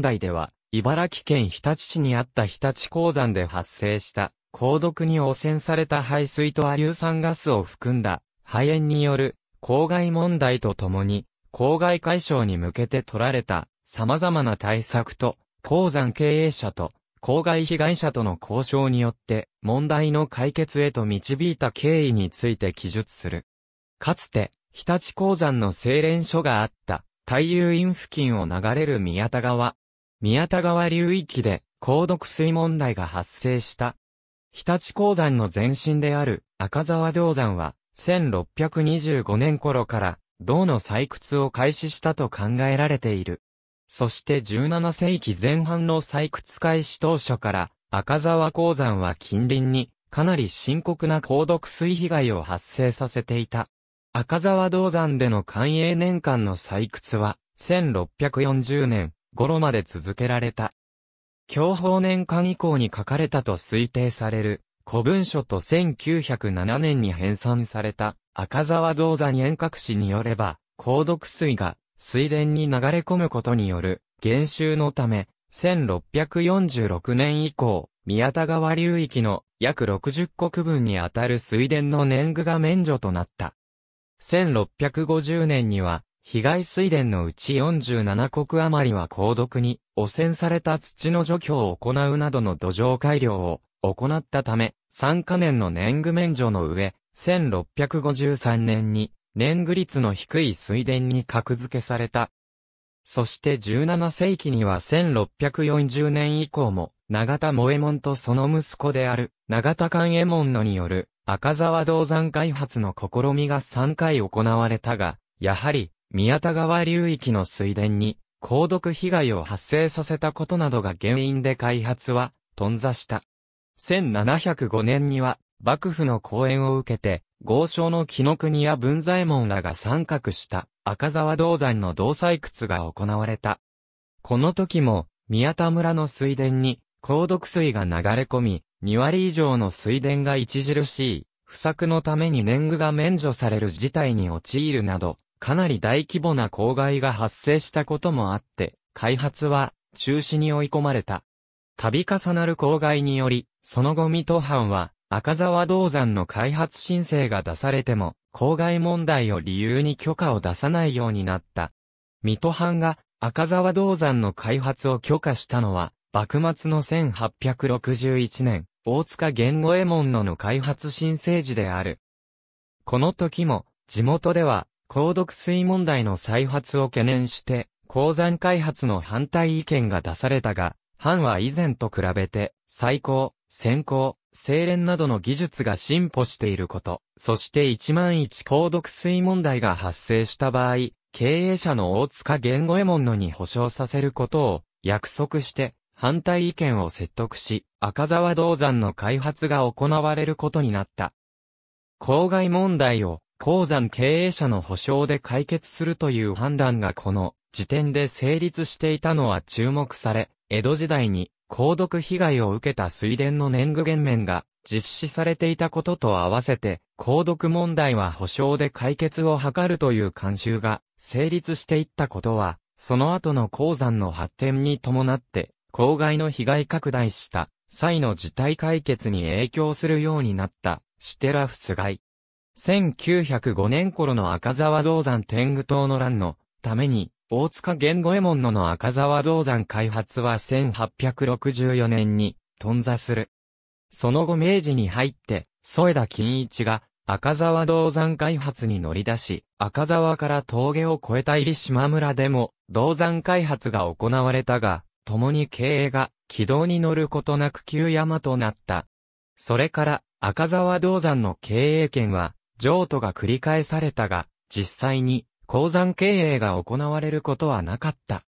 代では、茨城県日立市にあった日立鉱山で発生した、鉱毒に汚染された排水と亜硫酸ガスを含んだ、肺炎による、公害問題とともに、公害解消に向けて取られた、様々な対策と、鉱山経営者と、公害被害者との交渉によって、問題の解決へと導いた経緯について記述する。かつて、日立鉱山の精錬所があった、太遊院付近を流れる宮田川、宮田川流域で、鉱毒水問題が発生した。日立鉱山の前身である赤沢銅山は、1625年頃から、銅の採掘を開始したと考えられている。そして17世紀前半の採掘開始当初から、赤沢鉱山は近隣に、かなり深刻な鉱毒水被害を発生させていた。赤沢銅山での寛永年間の採掘は、1640年、頃まで続けられた。享保年間以降に書かれたと推定される古文書と1907年に編纂された赤沢銅に遠隔史によれば、鉱毒水が水田に流れ込むことによる減収のため、1646年以降、宮田川流域の約60国分にあたる水田の年貢が免除となった。1650年には、被害水田のうち47国余りは鉱毒に汚染された土の除去を行うなどの土壌改良を行ったため、3カ年の年貢免除の上、1653年に年貢率の低い水田に格付けされた。そして17世紀には1640年以降も、長田萌え衛門とその息子である、長田勘衛門のによる、赤沢銅山開発の試みが3回行われたが、やはり、宮田川流域の水田に、鉱毒被害を発生させたことなどが原因で開発は、頓挫した。1705年には、幕府の講演を受けて、豪商の木の国や文左衛門らが参画した赤沢銅山の銅採掘が行われた。この時も、宮田村の水田に、鉱毒水が流れ込み、2割以上の水田が著しい、不作のために年貢が免除される事態に陥るなど、かなり大規模な公害が発生したこともあって、開発は中止に追い込まれた。度重なる公害により、その後水戸藩は赤沢銅山の開発申請が出されても、公害問題を理由に許可を出さないようになった。水戸藩が赤沢銅山の開発を許可したのは、幕末の1861年、大塚玄五右衛門のの開発申請時である。この時も、地元では、鉱毒水問題の再発を懸念して、鉱山開発の反対意見が出されたが、藩は以前と比べて、最高、先行、精錬などの技術が進歩していること、そして1万1鉱毒水問題が発生した場合、経営者の大塚玄五右衛門のに保証させることを約束して、反対意見を説得し、赤沢銅山の開発が行われることになった。公害問題を鉱山経営者の保証で解決するという判断がこの時点で成立していたのは注目され、江戸時代に鉱毒被害を受けた水田の年貢減免が実施されていたことと合わせて、鉱毒問題は保証で解決を図るという慣習が成立していったことは、その後の鉱山の発展に伴って、公害の被害拡大した際の事態解決に影響するようになった、シテラフス害。1905年頃の赤沢銅山天狗島の乱のために、大塚玄五右衛門のの赤沢銅山開発は1864年に頓挫する。その後明治に入って、添田金一が赤沢銅山開発に乗り出し、赤沢から峠を越えた入島村でも銅山開発が行われたが、共に経営が軌道に乗ることなく旧山となった。それから赤沢銅山の経営権は譲渡が繰り返されたが、実際に鉱山経営が行われることはなかった。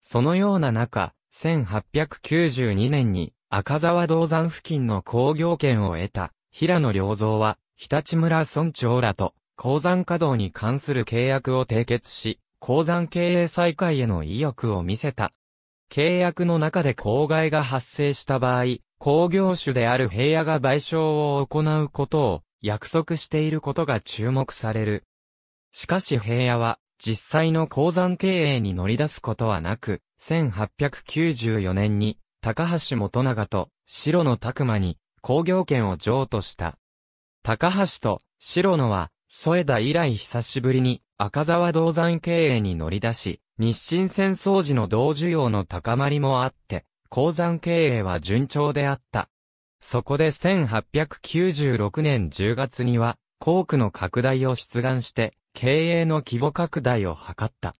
そのような中、1892年に赤沢銅山付近の工業権を得た平野良造は、日立村村長らと鉱山稼働に関する契約を締結し、鉱山経営再開への意欲を見せた。契約の中で公害が発生した場合、工業種である平野が賠償を行うことを約束していることが注目される。しかし平野は、実際の鉱山経営に乗り出すことはなく、1894年に、高橋元長と、白野拓馬に、工業権を譲渡した。高橋と、白野は、添田以来久しぶりに、赤沢銅山経営に乗り出し、日清戦争時の銅需要の高まりもあって、鉱山経営は順調であった。そこで1896年10月には、工区の拡大を出願して、経営の規模拡大を図った。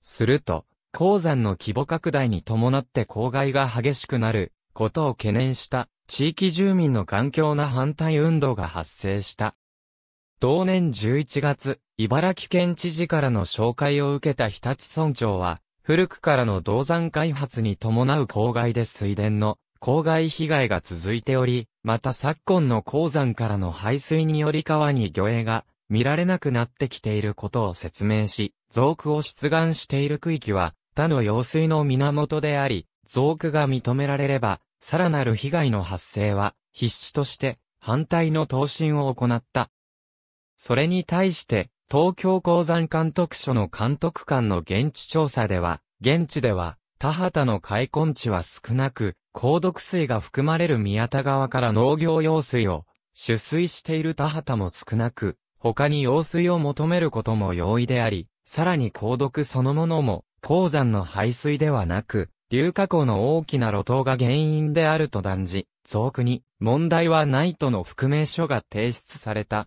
すると、鉱山の規模拡大に伴って公害が激しくなることを懸念した地域住民の環境な反対運動が発生した。同年11月、茨城県知事からの紹介を受けた日立村長は、古くからの銅山開発に伴う公害で水田の公害被害が続いており、また昨今の鉱山からの排水により川に魚影が見られなくなってきていることを説明し、増区を出願している区域は他の用水の源であり、増区が認められれば、さらなる被害の発生は必至として反対の答申を行った。それに対して、東京鉱山監督署の監督官の現地調査では、現地では、田畑の開墾地は少なく、鉱毒水が含まれる宮田川から農業用水を取水している田畑も少なく、他に用水を求めることも容易であり、さらに鉱毒そのものも、鉱山の排水ではなく、硫化口の大きな路頭が原因であると断じ、増区に問題はないとの覆面書が提出された。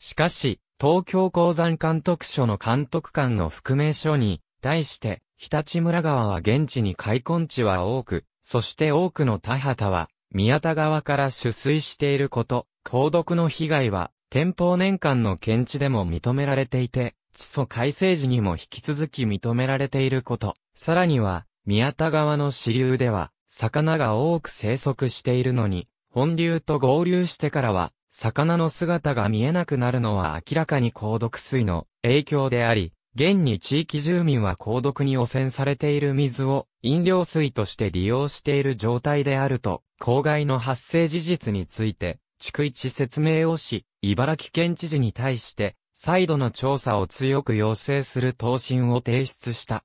しかし、東京鉱山監督署の監督官の覆面書に、対して、日立村川は現地に開墾地は多く、そして多くの田畑は、宮田川から取水していること、鉱毒の被害は、天保年間の検知でも認められていて、地祖改正時にも引き続き認められていること、さらには、宮田川の支流では、魚が多く生息しているのに、本流と合流してからは、魚の姿が見えなくなるのは明らかに鉱毒水の影響であり、現に地域住民は高毒に汚染されている水を飲料水として利用している状態であると、公害の発生事実について、逐一説明をし、茨城県知事に対して、再度の調査を強く要請する答申を提出した。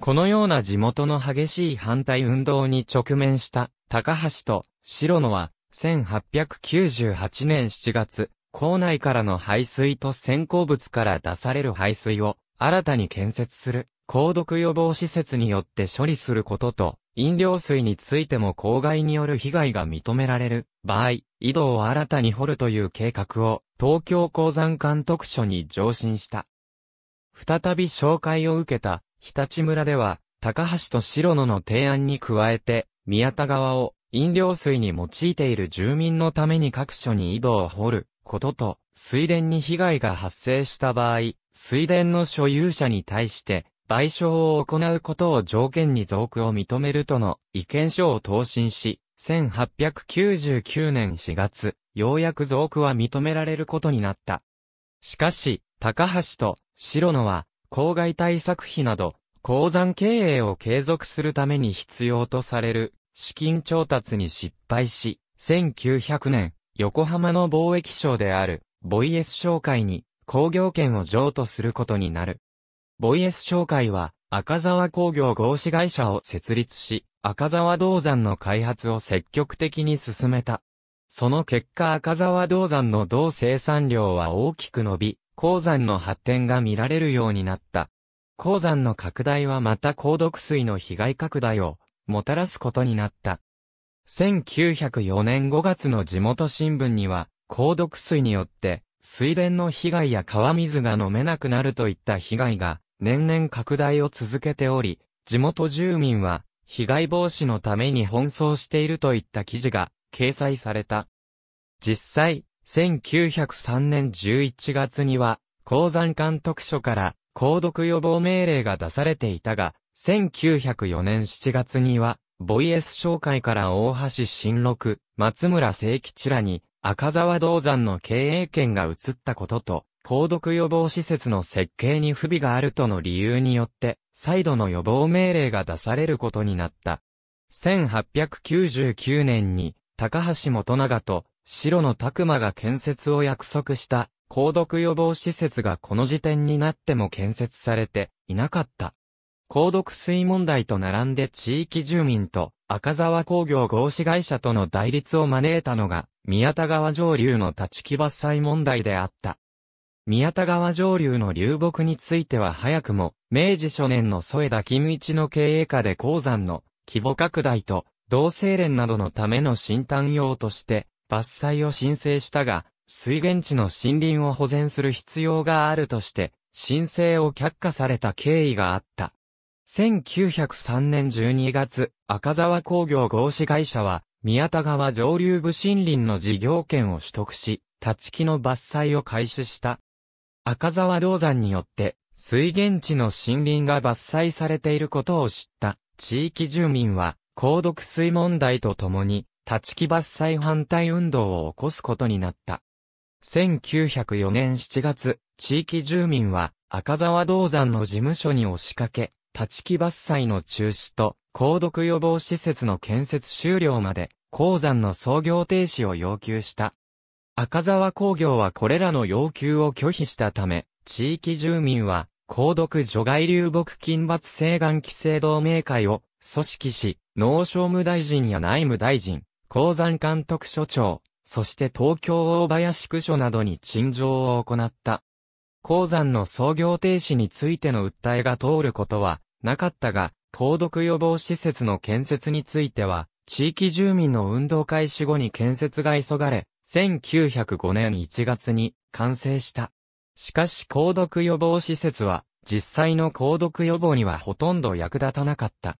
このような地元の激しい反対運動に直面した高橋と白野は1898年7月校内からの排水と先行物から出される排水を新たに建設する、鉱毒予防施設によって処理することと、飲料水についても公害による被害が認められる場合、井戸を新たに掘るという計画を東京鉱山監督署に上申した。再び紹介を受けた日立村では、高橋と白野の提案に加えて、宮田川を飲料水に用いている住民のために各所に井戸を掘ることと、水田に被害が発生した場合、水田の所有者に対して、賠償を行うことを条件に増区を認めるとの意見書を答申し、1899年4月、ようやく増区は認められることになった。しかし、高橋と白野は、公害対策費など、鉱山経営を継続するために必要とされる資金調達に失敗し、1900年、横浜の貿易商である、ボイエス商会に工業権を譲渡することになる。ボイエス商会は、赤沢工業合資会社を設立し、赤沢銅山の開発を積極的に進めた。その結果赤沢銅山の銅生産量は大きく伸び、鉱山の発展が見られるようになった。鉱山の拡大はまた鉱毒水の被害拡大をもたらすことになった。1904年5月の地元新聞には、鉱毒水によって、水田の被害や川水が飲めなくなるといった被害が、年々拡大を続けており、地元住民は、被害防止のために奔走しているといった記事が、掲載された。実際、1903年11月には、鉱山監督署から、鉱毒予防命令が出されていたが、1904年7月には、ボイエス商会から大橋新六、松村聖吉らに、赤沢銅山の経営権が移ったことと、鉱毒予防施設の設計に不備があるとの理由によって、再度の予防命令が出されることになった。1899年に、高橋元長と、白野拓馬が建設を約束した、鉱毒予防施設がこの時点になっても建設されていなかった。鉱毒水問題と並んで地域住民と赤沢工業合資会社との対立を招いたのが、宮田川上流の立ち木伐採問題であった。宮田川上流の流木については早くも、明治初年の添田金一の経営下で鉱山の規模拡大と、同性連などのための新炭用として、伐採を申請したが、水源地の森林を保全する必要があるとして、申請を却下された経緯があった。1903年12月、赤沢工業合資会社は、宮田川上流部森林の事業権を取得し、立ち木の伐採を開始した。赤沢銅山によって、水源地の森林が伐採されていることを知った地域住民は、鉱毒水問題とともに、立ち木伐採反対運動を起こすことになった。1904年7月、地域住民は赤沢銅山の事務所に押しかけ、立ち木伐採の中止と、鉱毒予防施設の建設終了まで、鉱山の操業停止を要求した。赤沢工業はこれらの要求を拒否したため、地域住民は、鉱毒除外流木金伐西岸規制同盟会を組織し、農商務大臣や内務大臣、鉱山監督署長、そして東京大林区署などに陳情を行った。鉱山の操業停止についての訴えが通ることは、なかったが、鉱毒予防施設の建設については、地域住民の運動開始後に建設が急がれ、1905年1月に完成した。しかし鉱毒予防施設は、実際の鉱毒予防にはほとんど役立たなかった。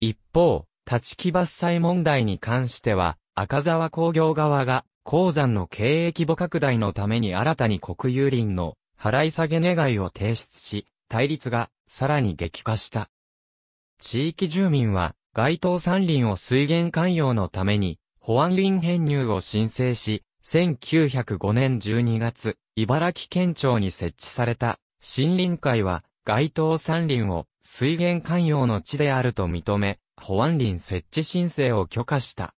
一方、立ち木伐採問題に関しては、赤沢工業側が、鉱山の経営規模拡大のために新たに国有林の払い下げ願いを提出し、対立がさらに激化した。地域住民は、街頭山林を水源寛容のために、保安林編入を申請し、1905年12月、茨城県庁に設置された森林会は、街頭山林を水源寛容の地であると認め、保安林設置申請を許可した。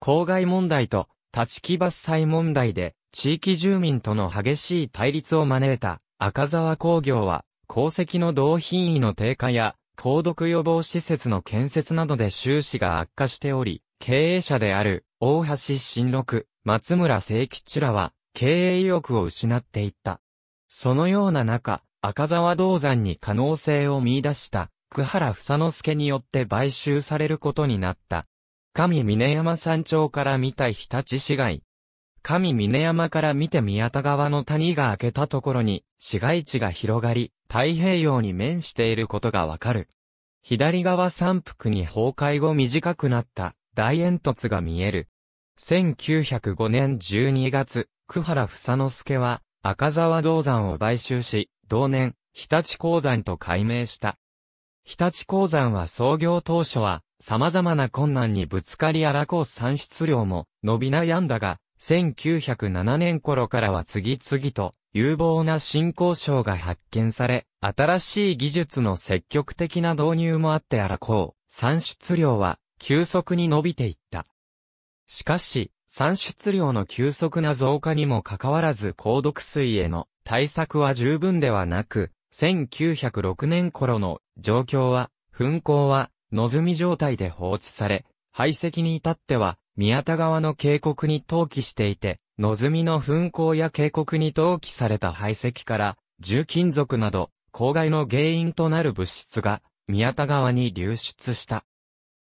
公害問題と立ち木伐採問題で、地域住民との激しい対立を招いた赤沢工業は、鉱石の同品位の低下や、鉱毒予防施設の建設などで収支が悪化しており、経営者である、大橋新六、松村聖吉らは、経営意欲を失っていった。そのような中、赤沢銅山に可能性を見出した、久原房之助によって買収されることになった。上峰山山頂から見た日立市街、上峰山から見て宮田川の谷が開けたところに、市街地が広がり、太平洋に面していることがわかる。左側山腹に崩壊後短くなった大煙突が見える。1905年12月、久原房之助は赤沢銅山を買収し、同年、日立鉱山と改名した。日立鉱山は創業当初は、様々な困難にぶつかり荒子産出量も伸び悩んだが、1907年頃からは次々と有望な新興商が発見され、新しい技術の積極的な導入もあってあらこう、産出量は急速に伸びていった。しかし、産出量の急速な増加にもかかわらず高毒水への対策は十分ではなく、1906年頃の状況は、噴鉱は、のずみ状態で放置され、排斥に至っては、宮田川の渓谷に投棄していて、のずみの噴鉱や渓谷に投棄された排石から、重金属など、公害の原因となる物質が、宮田川に流出した。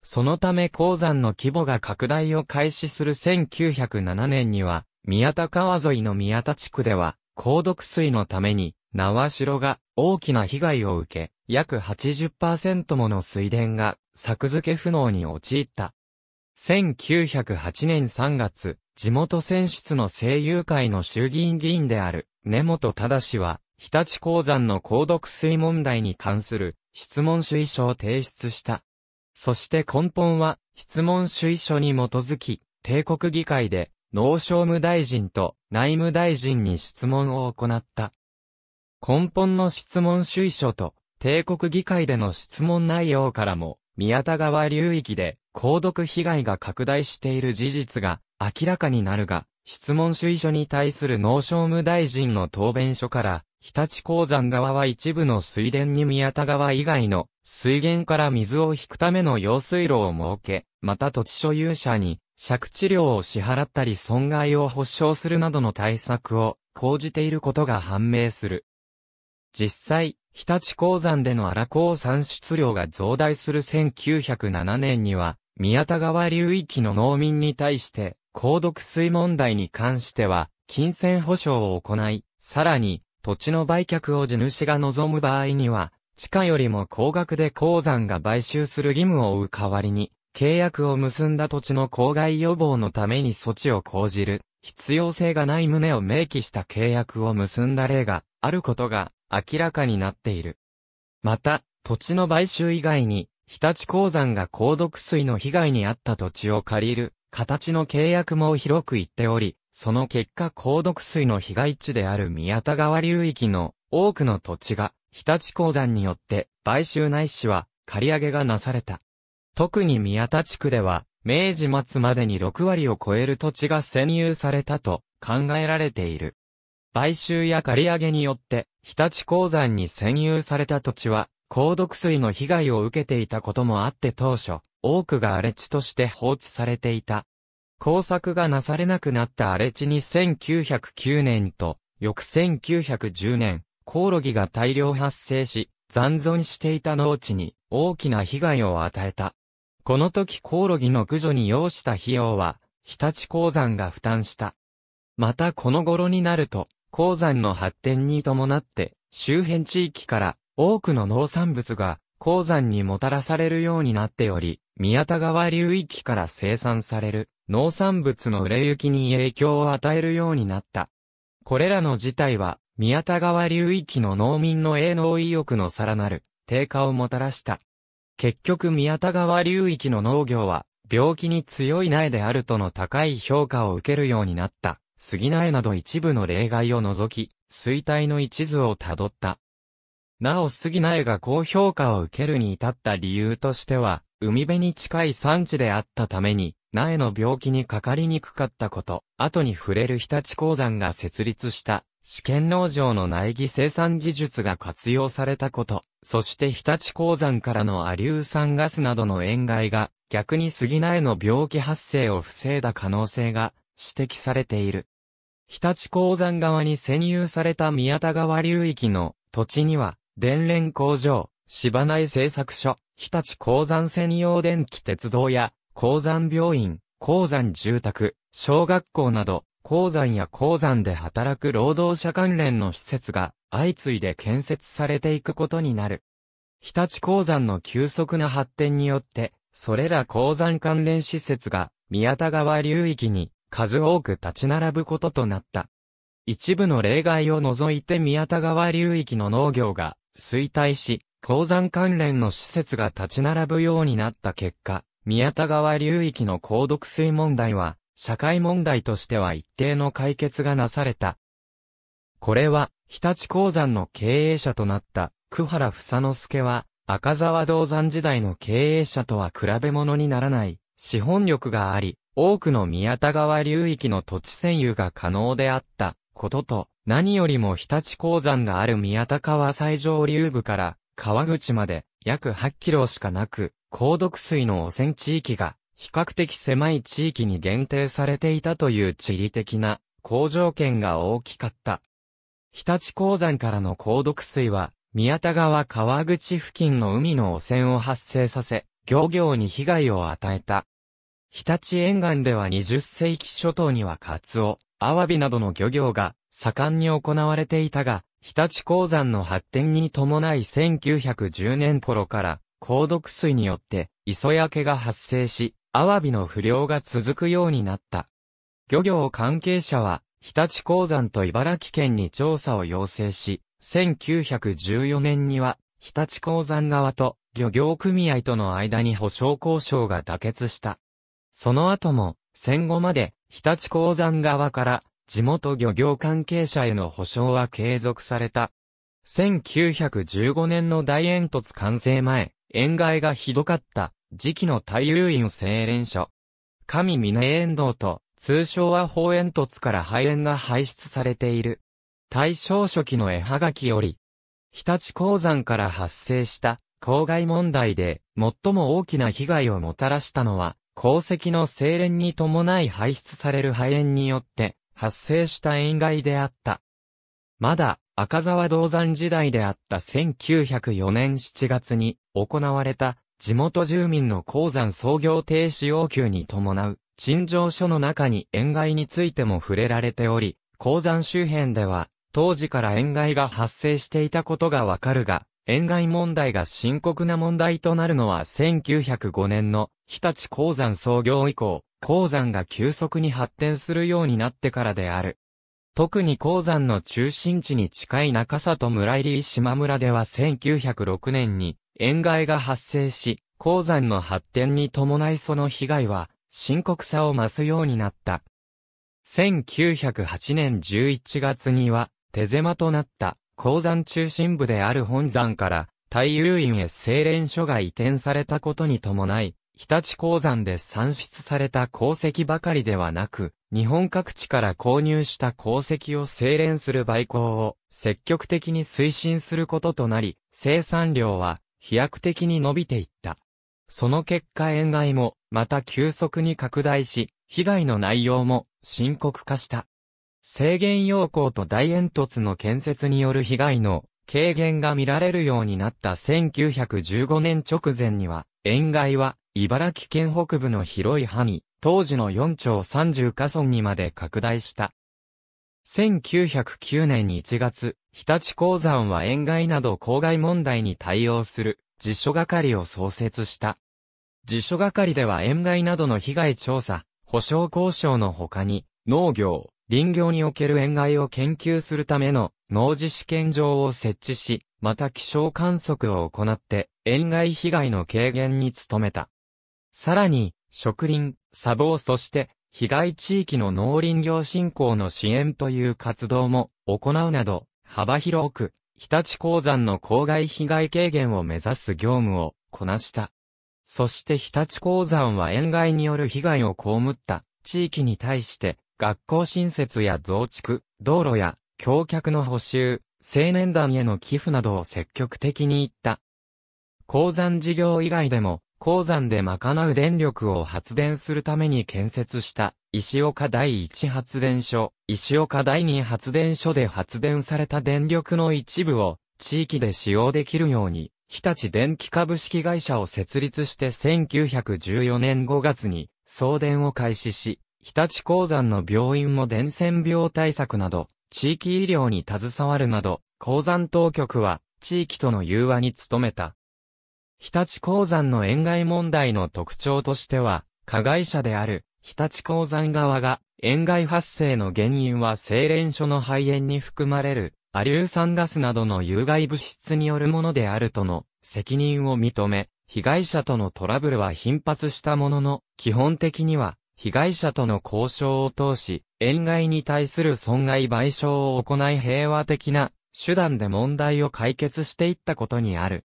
そのため鉱山の規模が拡大を開始する1907年には、宮田川沿いの宮田地区では、鉱毒水のために、縄城が大きな被害を受け、約80%もの水田が作付け不能に陥った。1908年3月、地元選出の声優会の衆議院議員である、根本忠は、日立鉱山の鉱毒水問題に関する質問主意書を提出した。そして根本は、質問主意書に基づき、帝国議会で、農商務大臣と内務大臣に質問を行った。根本の質問主意書と、帝国議会での質問内容からも、宮田川流域で、購読被害が拡大している事実が明らかになるが、質問主意書に対する農商務大臣の答弁書から、日立鉱山側は一部の水田に宮田川以外の水源から水を引くための用水路を設け、また土地所有者に借地料を支払ったり損害を保障するなどの対策を講じていることが判明する。実際、日立鉱山での荒鉱産出量が増大する1907年には、宮田川流域の農民に対して、鉱毒水問題に関しては、金銭保障を行い、さらに、土地の売却を地主が望む場合には、地下よりも高額で鉱山が買収する義務を負う代わりに、契約を結んだ土地の公害予防のために措置を講じる、必要性がない旨を明記した契約を結んだ例があることが明らかになっている。また、土地の買収以外に、日立鉱山が鉱毒水の被害に遭った土地を借りる、形の契約も広く言っており、その結果鉱毒水の被害地である宮田川流域の多くの土地が日立鉱山によって買収ないしは借り上げがなされた。特に宮田地区では明治末までに6割を超える土地が占有されたと考えられている。買収や借り上げによって日立鉱山に占有された土地は高毒水の被害を受けていたこともあって当初、多くが荒れ地として放置されていた。工作がなされなくなった荒れ地に1909年と、翌1910年、コオロギが大量発生し、残存していた農地に大きな被害を与えた。この時コオロギの駆除に要した費用は、日立鉱山が負担した。またこの頃になると、鉱山の発展に伴って、周辺地域から多くの農産物が鉱山にもたらされるようになっており、宮田川流域から生産される農産物の売れ行きに影響を与えるようになった。これらの事態は、宮田川流域の農民の営農意欲のさらなる低下をもたらした。結局宮田川流域の農業は、病気に強い苗であるとの高い評価を受けるようになった。杉苗など一部の例外を除き、衰退の一途をたどった。なお杉苗が高評価を受けるに至った理由としては、海辺に近い産地であったために、苗の病気にかかりにくかったこと、後に触れる日立鉱山が設立した試験農場の苗木生産技術が活用されたこと、そして日立鉱山からのアリュー酸ガスなどの塩害が、逆に杉苗の病気発生を防いだ可能性が指摘されている。日立鉱山側に占有された宮田川流域の土地には、電連工場、芝内製作所、日立鉱山専用電気鉄道や、鉱山病院、鉱山住宅、小学校など、鉱山や鉱山で働く労働者関連の施設が、相次いで建設されていくことになる。日立鉱山の急速な発展によって、それら鉱山関連施設が、宮田川流域に数多く立ち並ぶこととなった。一部の例外を除いて宮田川流域の農業が衰退し、鉱山関連の施設が立ち並ぶようになった結果、宮田川流域の鉱毒水問題は、社会問題としては一定の解決がなされた。これは、日立鉱山の経営者となった、久原房之助は、赤沢銅山時代の経営者とは比べ物にならない、資本力があり、多くの宮田川流域の土地占有が可能であった、ことと、何よりも日立鉱山がある宮田川最上流部から川口まで約8キロしかなく、鉱毒水の汚染地域が比較的狭い地域に限定されていたという地理的な好条件が大きかった。日立鉱山からの鉱毒水は、宮田川川口付近の海の汚染を発生させ、漁業に被害を与えた。日立沿岸では20世紀初頭にはカツオ、アワビなどの漁業が盛んに行われていたが、日立鉱山の発展に伴い1910年頃から、鉱毒水によって磯焼けが発生し、アワビの不良が続くようになった。漁業関係者は、日立鉱山と茨城県に調査を要請し、1914年には、日立鉱山側と漁業組合との間に保証交渉が妥結した。その後も、戦後まで、日立鉱山側から地元漁業関係者への保障は継続された。1915年の大煙突完成前、塩害がひどかった時期の太遊院精錬所。神峰煙道と通称は方煙突から肺炎が排出されている。大正初期の絵はがきより、日立鉱山から発生した公害問題で最も大きな被害をもたらしたのは、鉱石の精錬に伴い排出される肺炎によって発生した塩害であった。まだ、赤沢銅山時代であった1904年7月に行われた地元住民の鉱山操業停止要求に伴う陳情書の中に塩害についても触れられており、鉱山周辺では当時から塩害が発生していたことがわかるが、塩害問題が深刻な問題となるのは1905年の日立鉱山創業以降、鉱山が急速に発展するようになってからである。特に鉱山の中心地に近い中里村入り島村では1906年に塩害が発生し、鉱山の発展に伴いその被害は深刻さを増すようになった。1908年11月には手狭となった鉱山中心部である本山から大遊院へ精錬所が移転されたことに伴い、日立鉱山で産出された鉱石ばかりではなく、日本各地から購入した鉱石を精錬する売行を積極的に推進することとなり、生産量は飛躍的に伸びていった。その結果塩害もまた急速に拡大し、被害の内容も深刻化した。制限要項と大煙突の建設による被害の軽減が見られるようになった1915年直前には、塩害は茨城県北部の広い範囲、当時の4町30カ村にまで拡大した。1909年1月、日立鉱山は塩害など公害問題に対応する辞書係を創設した。辞書係では塩害などの被害調査、保障交渉の他に、農業、林業における塩害を研究するための農事試験場を設置し、また気象観測を行って、塩害被害の軽減に努めた。さらに、植林、砂防そして、被害地域の農林業振興の支援という活動も行うなど、幅広く、日立鉱山の公害被害軽減を目指す業務をこなした。そして日立鉱山は塩害による被害を被った地域に対して、学校新設や増築、道路や橋脚の補修、青年団への寄付などを積極的に行った。鉱山事業以外でも、鉱山で賄う電力を発電するために建設した石岡第1発電所、石岡第2発電所で発電された電力の一部を地域で使用できるように、日立電機株式会社を設立して1914年5月に送電を開始し、日立鉱山の病院も伝染病対策など、地域医療に携わるなど、鉱山当局は地域との融和に努めた。日立鉱山の塩害問題の特徴としては、加害者である日立鉱山側が、塩害発生の原因は精錬所の肺炎に含まれる、アリュー酸ガスなどの有害物質によるものであるとの責任を認め、被害者とのトラブルは頻発したものの、基本的には、被害者との交渉を通し、塩害に対する損害賠償を行い平和的な手段で問題を解決していったことにある。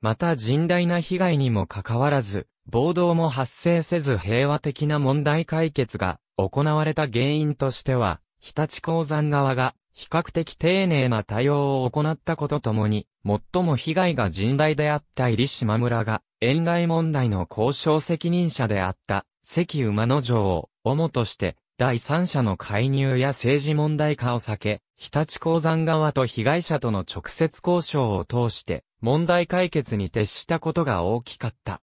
また甚大な被害にもかかわらず、暴動も発生せず平和的な問題解決が行われた原因としては、日立鉱山側が比較的丁寧な対応を行ったことともに、最も被害が甚大であった入島村が、遠来問題の交渉責任者であった、関馬之丞を、主として、第三者の介入や政治問題化を避け、日立鉱山側と被害者との直接交渉を通して、問題解決に徹したことが大きかった。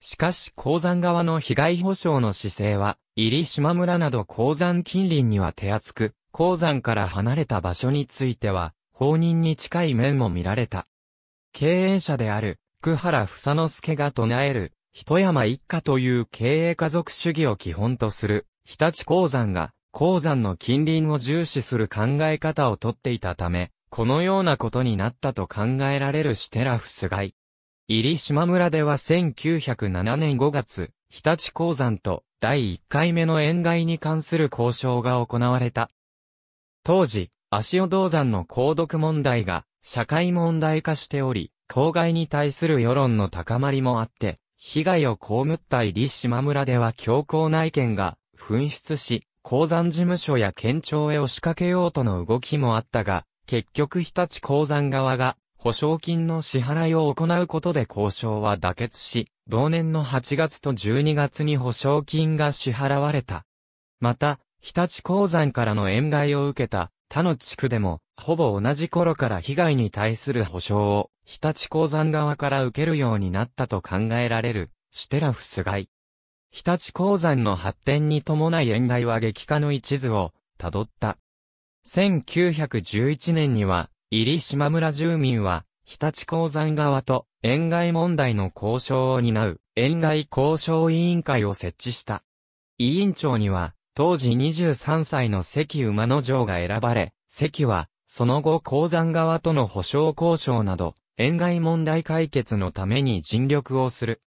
しかし鉱山側の被害保障の姿勢は、入島村など鉱山近隣には手厚く、鉱山から離れた場所については、放任に近い面も見られた。経営者である、久原房之助が唱える、一山一家という経営家族主義を基本とする、日立鉱山が、鉱山の近隣を重視する考え方をとっていたため、このようなことになったと考えられるシテラフスガイ。入島村では1907年5月、日立鉱山と第1回目の沿外に関する交渉が行われた。当時、足尾銅山の鉱毒問題が社会問題化しており、郊害に対する世論の高まりもあって、被害を被った入島村では強行内見が紛失し、鉱山事務所や県庁へ押しかけようとの動きもあったが、結局日立鉱山側が、保証金の支払いを行うことで交渉は妥結し、同年の8月と12月に保証金が支払われた。また、日立鉱山からの円買いを受けた他の地区でも、ほぼ同じ頃から被害に対する保証を、日立鉱山側から受けるようになったと考えられる、シテラフス街。日立鉱山の発展に伴い円買いは激化の一途を、たどった。1911年には、入島村住民は、日立鉱山側と、円外問題の交渉を担う、円外交渉委員会を設置した。委員長には、当時23歳の関馬之丞が選ばれ、関は、その後鉱山側との保障交渉など、円外問題解決のために尽力をする。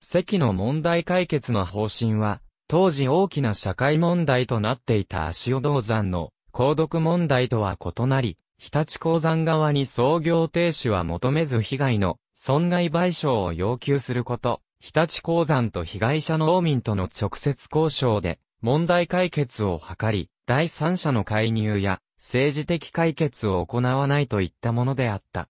関の問題解決の方針は、当時大きな社会問題となっていた足尾銅山の鉱毒問題とは異なり、日立鉱山側に操業停止は求めず被害の損害賠償を要求すること、日立鉱山と被害者農民との直接交渉で問題解決を図り、第三者の介入や政治的解決を行わないといったものであった。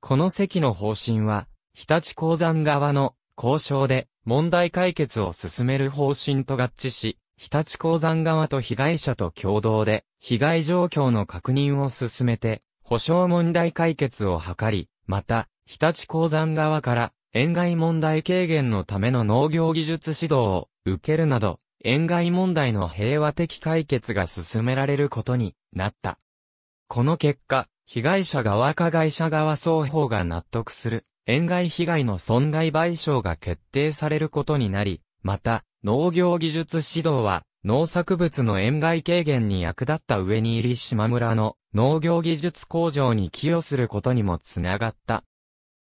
この席の方針は、日立鉱山側の交渉で問題解決を進める方針と合致し、日立鉱山側と被害者と共同で、被害状況の確認を進めて、保障問題解決を図り、また、日立鉱山側から、塩害問題軽減のための農業技術指導を受けるなど、塩害問題の平和的解決が進められることになった。この結果、被害者側加害者側双方が納得する、塩害被害の損害賠償が決定されることになり、また、農業技術指導は、農作物の塩害軽減に役立った上に入り島村の農業技術工場に寄与することにもつながった。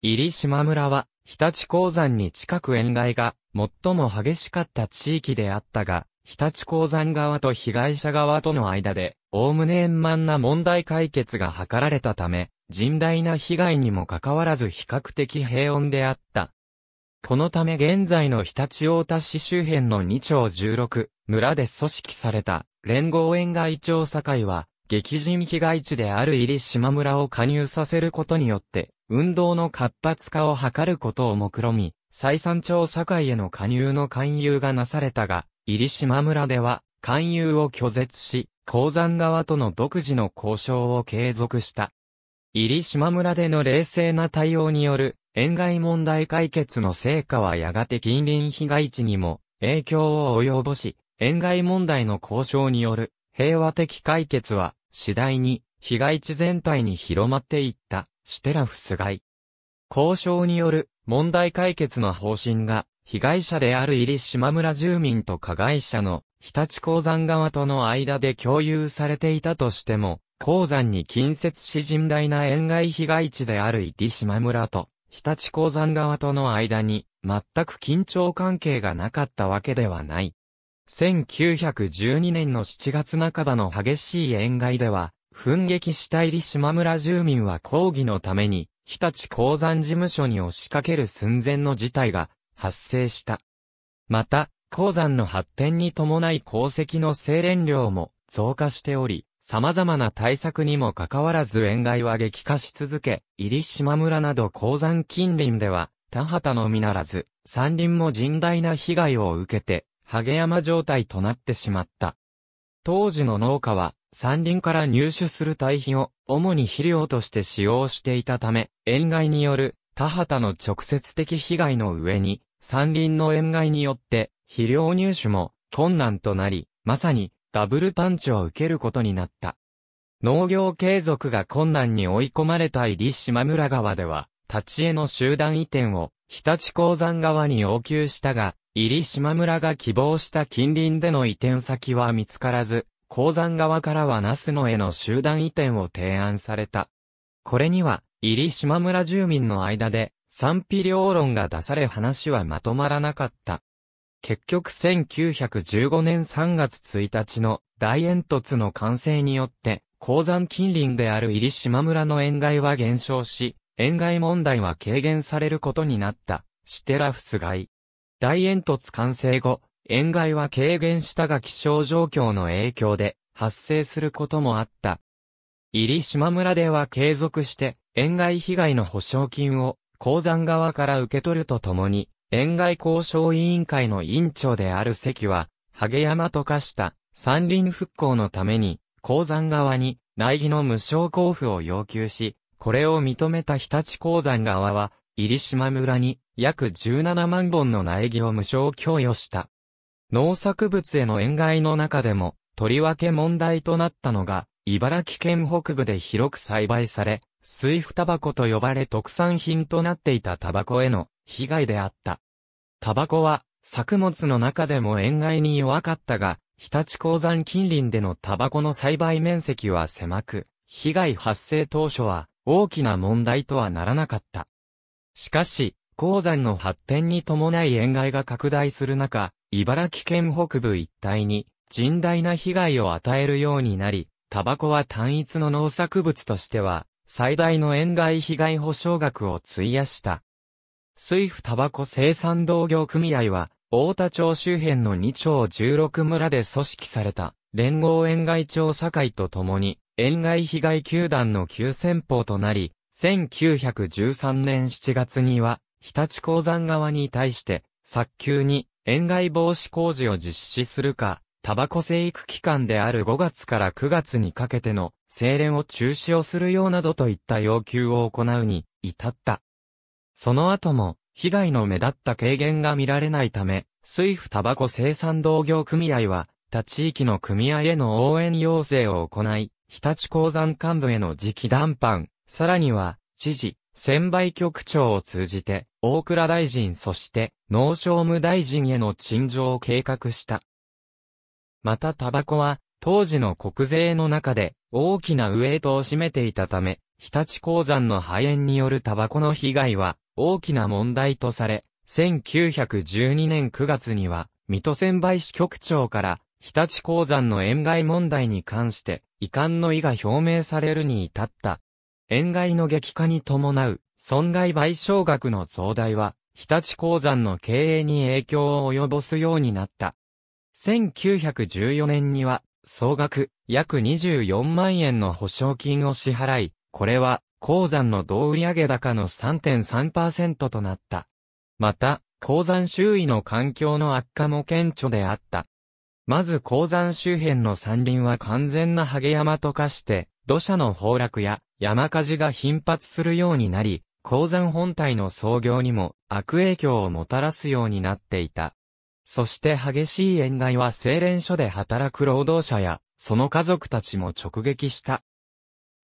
入島村は、日立鉱山に近く塩害が最も激しかった地域であったが、日立鉱山側と被害者側との間で、おおむね円満な問題解決が図られたため、甚大な被害にもかかわらず比較的平穏であった。このため現在の日立太田市周辺の2町16村で組織された連合園外調査会は、激甚被害地である入島村を加入させることによって、運動の活発化を図ることを目論み、再三調査会への加入の勧誘がなされたが、入島村では、勧誘を拒絶し、鉱山側との独自の交渉を継続した。入島村での冷静な対応による塩害問題解決の成果はやがて近隣被害地にも影響を及ぼし、塩害問題の交渉による平和的解決は次第に被害地全体に広まっていった、シテラフス害。交渉による問題解決の方針が、被害者である入島村住民と加害者の日立鉱山側との間で共有されていたとしても、鉱山に近接し甚大な塩害被害地である入島村と日立鉱山側との間に全く緊張関係がなかったわけではない。1912年の7月半ばの激しい塩害では、奮撃した入島村住民は抗議のために、日立鉱山事務所に押しかける寸前の事態が発生した。また、鉱山の発展に伴い鉱石の精錬量も増加しており、様々な対策にもかかわらず塩害は激化し続け、入島村など鉱山近隣では、田畑のみならず、山林も甚大な被害を受けて、ハゲ山状態となってしまった。当時の農家は、山林から入手する堆肥を主に肥料として使用していたため、塩害による田畑の直接的被害の上に、山林の塩害によって肥料入手も困難となり、まさにダブルパンチを受けることになった。農業継続が困難に追い込まれた入島村川では、立ち絵の集団移転を日立鉱山側に要求したが、入島村が希望した近隣での移転先は見つからず、鉱山側からはナス野への集団移転を提案された。これには、入島村住民の間で、賛否両論が出され話はまとまらなかった。結局1915年3月1日の大煙突の完成によって、鉱山近隣である入島村の塩害は減少し、塩害問題は軽減されることになった、シテラフス害。大煙突完成後、塩害は軽減したが気象状況の影響で発生することもあった。入島村では継続して、塩害被害の保証金を鉱山側から受け取るとともに、園外交渉委員会の委員長である関は、ハ山と化した山林復興のために、鉱山側に苗木の無償交付を要求し、これを認めた日立鉱山側は、入島村に約17万本の苗木を無償供与した。農作物への塩害の中でも、とりわけ問題となったのが、茨城県北部で広く栽培され、水布タバコと呼ばれ特産品となっていたタバコへの被害であった。タバコは、作物の中でも塩害に弱かったが、日立鉱山近隣でのタバコの栽培面積は狭く、被害発生当初は大きな問題とはならなかった。しかし、鉱山の発展に伴い塩害が拡大する中、茨城県北部一帯に甚大な被害を与えるようになり、タバコは単一の農作物としては、最大の塩害被害保障額を費やした。水府タバコ生産同業組合は、大田町周辺の2町16村で組織された、連合園外調査会とともに、園外被害球団の急先鋒となり、1913年7月には、日立鉱山側に対して、早急に、園外防止工事を実施するか、タバコ生育期間である5月から9月にかけての、精錬を中止をするようなどといった要求を行うに、至った。その後も、被害の目立った軽減が見られないため、水府タバコ生産同業組合は、他地域の組合への応援要請を行い、日立鉱山幹部への直談判、さらには、知事、専売局長を通じて、大倉大臣そして農商務大臣への陳情を計画した。またタバコは、当時の国税の中で大きなウエイトを占めていたため、日立鉱山の肺炎によるタバコの被害は大きな問題とされ、1912年9月には、水戸仙売市局長から日立鉱山の塩害問題に関して遺憾の意が表明されるに至った。塩害の激化に伴う損害賠償額の増大は日立鉱山の経営に影響を及ぼすようになった。1914年には総額約24万円の保証金を支払い、これは、鉱山の同売上高の3.3%となった。また、鉱山周囲の環境の悪化も顕著であった。まず鉱山周辺の山林は完全なハゲ山と化して、土砂の崩落や山火事が頻発するようになり、鉱山本体の操業にも悪影響をもたらすようになっていた。そして激しい塩害は精錬所で働く労働者や、その家族たちも直撃した。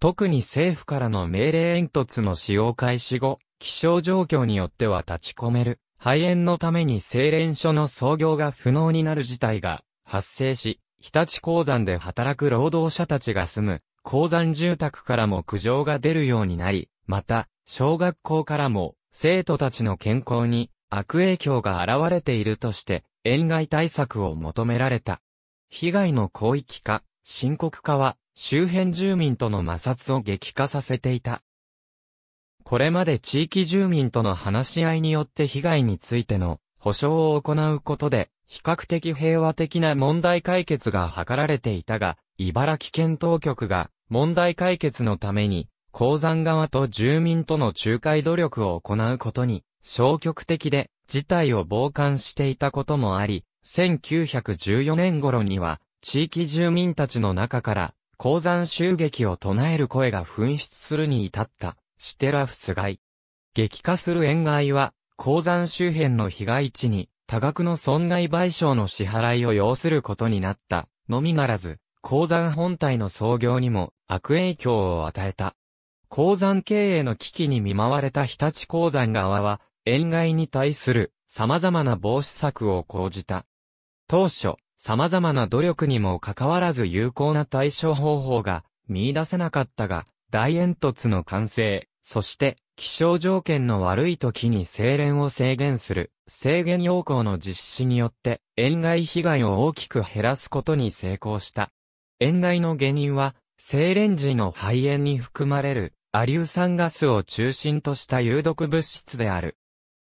特に政府からの命令煙突の使用開始後、気象状況によっては立ち込める、肺炎のために精錬所の操業が不能になる事態が発生し、日立鉱山で働く労働者たちが住む、鉱山住宅からも苦情が出るようになり、また、小学校からも、生徒たちの健康に悪影響が現れているとして、塩害対策を求められた。被害の広域化、深刻化は、周辺住民との摩擦を激化させていた。これまで地域住民との話し合いによって被害についての保障を行うことで、比較的平和的な問題解決が図られていたが、茨城県当局が問題解決のために、鉱山側と住民との仲介努力を行うことに、消極的で、事態を傍観していたこともあり、1914年頃には、地域住民たちの中から、鉱山襲撃を唱える声が噴出するに至ったシテラフス害。激化する塩害は鉱山周辺の被害地に多額の損害賠償の支払いを要することになったのみならず鉱山本体の創業にも悪影響を与えた。鉱山経営の危機に見舞われた日立鉱山側は、塩害に対する様々な防止策を講じた。当初、様々な努力にもかかわらず有効な対処方法が見出せなかったが、大煙突の完成、そして気象条件の悪い時に精錬を制限する、制限要項の実施によって、塩害被害を大きく減らすことに成功した。塩害の原因は、精錬時の肺炎に含まれる、アリュウ酸ガスを中心とした有毒物質である。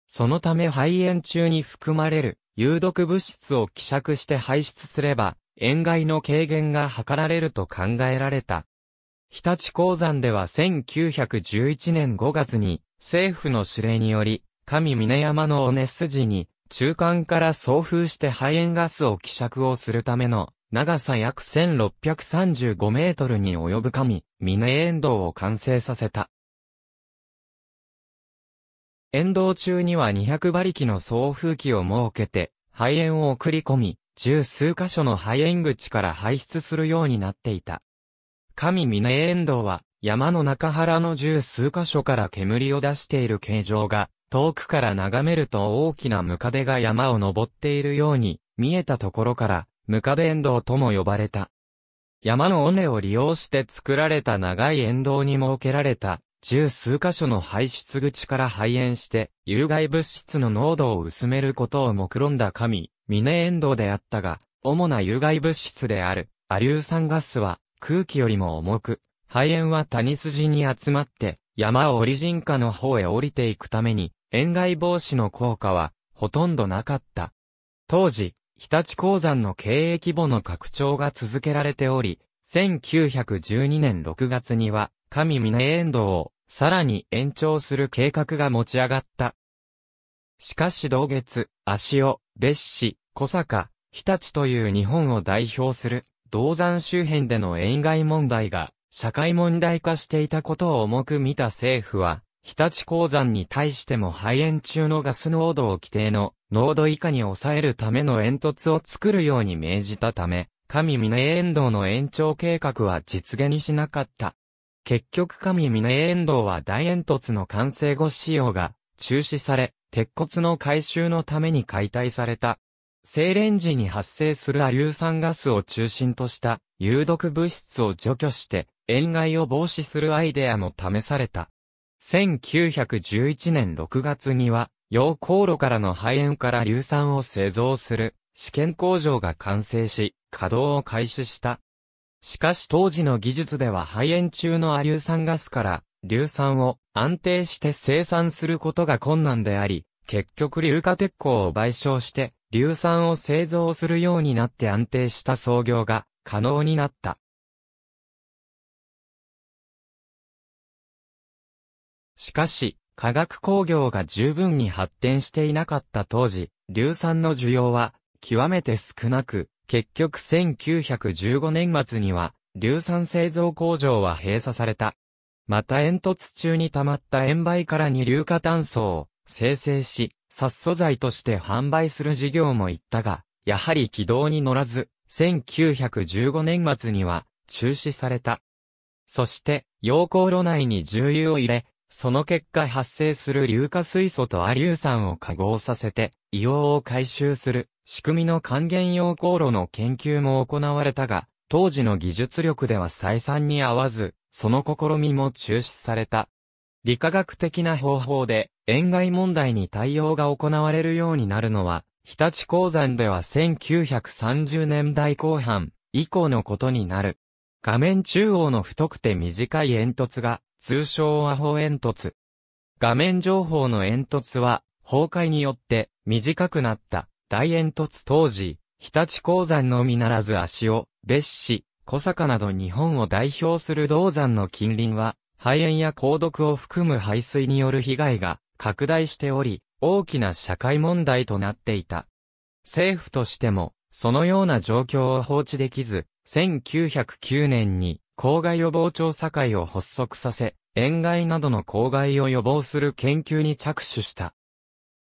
そのため肺炎中に含まれる、有毒物質を希釈して排出すれば、塩害の軽減が図られると考えられた。日立鉱山では1911年5月に、政府の指令により、上峰山の尾根筋に、中間から送風して肺炎ガスを希釈をするための、長さ約1635メートルに及ぶ神、峰沿道を完成させた。沿道中には200馬力の送風機を設けて、肺炎を送り込み、十数箇所の肺炎口から排出するようになっていた。神峰沿道は、山の中原の十数箇所から煙を出している形状が、遠くから眺めると大きなムカデが山を登っているように、見えたところから、ムカデ沿道とも呼ばれた。山の尾根を利用して作られた長い沿道に設けられた、十数箇所の排出口から排煙して、有害物質の濃度を薄めることを目論んだ神、ミネエンドであったが、主な有害物質である、アリュー酸ガスは、空気よりも重く、肺炎は谷筋に集まって、山をオリジン下の方へ降りていくために、塩害防止の効果は、ほとんどなかった。当時、日立鉱山の経営規模の拡張が続けられており、1912年6月には、神峰遠藤をさらに延長する計画が持ち上がった。しかし同月、足尾、別市、小坂、日立という日本を代表する、銅山周辺での塩害問題が、社会問題化していたことを重く見た政府は、日立鉱山に対しても肺炎中のガス濃度を規定の濃度以下に抑えるための煙突を作るように命じたため、神峰沿道の延長計画は実現にしなかった。結局神峰遠藤は大煙突の完成後使用が中止され、鉄骨の回収のために解体された。精錬時に発生するア硫酸ガスを中心とした有毒物質を除去して、塩害を防止するアイデアも試された。1911年6月には、溶鉱炉からの肺炎から硫酸を製造する試験工場が完成し、稼働を開始した。しかし当時の技術では肺炎中のア硫酸ガスから硫酸を安定して生産することが困難であり、結局硫化鉄鋼を賠償して硫酸を製造するようになって安定した操業が可能になった。しかし、化学工業が十分に発展していなかった当時、硫酸の需要は極めて少なく、結局1915年末には、硫酸製造工場は閉鎖された。また煙突中に溜まった塩梅から二硫化炭素を生成し、殺素剤として販売する事業も行ったが、やはり軌道に乗らず、1915年末には中止された。そして、溶鉱炉内に重油を入れ、その結果発生する硫化水素と亜硫酸を化合させて、硫黄を回収する仕組みの還元用航路の研究も行われたが、当時の技術力では採算に合わず、その試みも中止された。理化学的な方法で、塩害問題に対応が行われるようになるのは、日立鉱山では1930年代後半以降のことになる。画面中央の太くて短い煙突が、通称アホ煙突。画面情報の煙突は、崩壊によって短くなった大煙突当時、日立鉱山のみならず足尾、別市、小坂など日本を代表する銅山の近隣は、肺炎や鉱毒を含む排水による被害が拡大しており、大きな社会問題となっていた。政府としても、そのような状況を放置できず、1909年に公害予防調査会を発足させ、塩害などの公害を予防する研究に着手した。